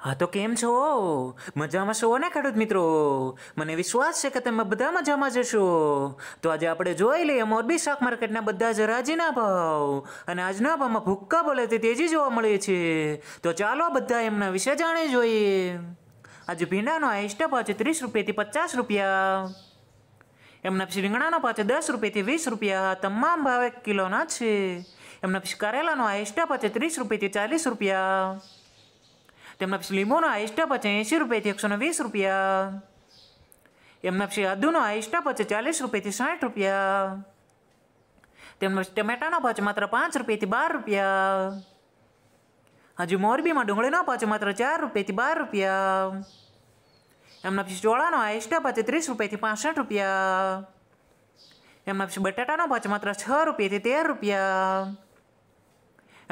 હા તો કેમ છો મજામાં છો ને ખેડૂત મિત્રો મને વિશ્વાસ છે કે તમે બધા મજામાં જશો તો આજે આપણે જોઈ લઈએ મોરબી શાક માર્કેટના બધા જ રાજીના ભાવ અને આજના ભાવમાં ભૂક્કા બોલે તે તેજી જોવા મળે છે તો ચાલો બધા એમના વિશે જાણી જોઈએ આજે ભીંડાનો હાઈસ્ટ પાછે ત્રીસ રૂપિયાથી પચાસ રૂપિયા એમના પછી રીંગણાનો ભાવ દસ રૂપિયાથી વીસ રૂપિયા તમામ ભાવ એક કિલોના છે એમના પછી કરેલાનો હાઈસ્ટ ભાવ ત્રીસ રૂપિયાથી ચાલીસ રૂપિયા Τέμνα ψη λιμόνο αίσθητα από τσέν σιρουπέ τη εξονοβίες ρουπιά. Τέμνα ψη αντούνο αίσθητα από τη ρουπιά. Τέμνα ψη μετάνο από τσέ ρουπιά. μόρμπι μα ντουγλένο από τσέ τη ρουπιά.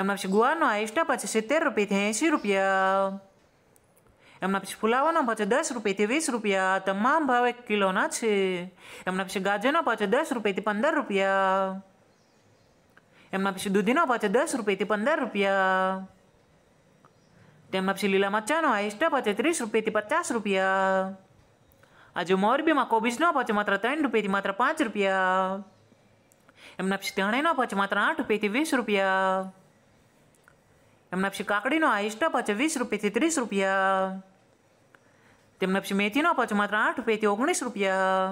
Έμνα ψηγκουάνο αίστα πατσι σε τέρο πέτε ρουπιά. Έμνα ψη να πατσε δέσ τη βίσ ρουπιά. Τα μάμ πάω εκ κιλονάτσι. Έμνα ψη γκάτζενα πατσε δέσ τη παντά ρουπιά. Έμνα ψη να πατσε δέσ τη παντά ρουπιά. Τε પછી લીલા મરચાનો αίστα, પચે ત્રીસ τη એમના પછી કાકડીનો હાઈસ્ટ અપાચે વીસ રૂપિયાથી ત્રીસ રૂપિયા તેમના પછી મેથીનો અપાચે માત્ર આઠ રૂપિયાથી ઓગણીસ રૂપિયા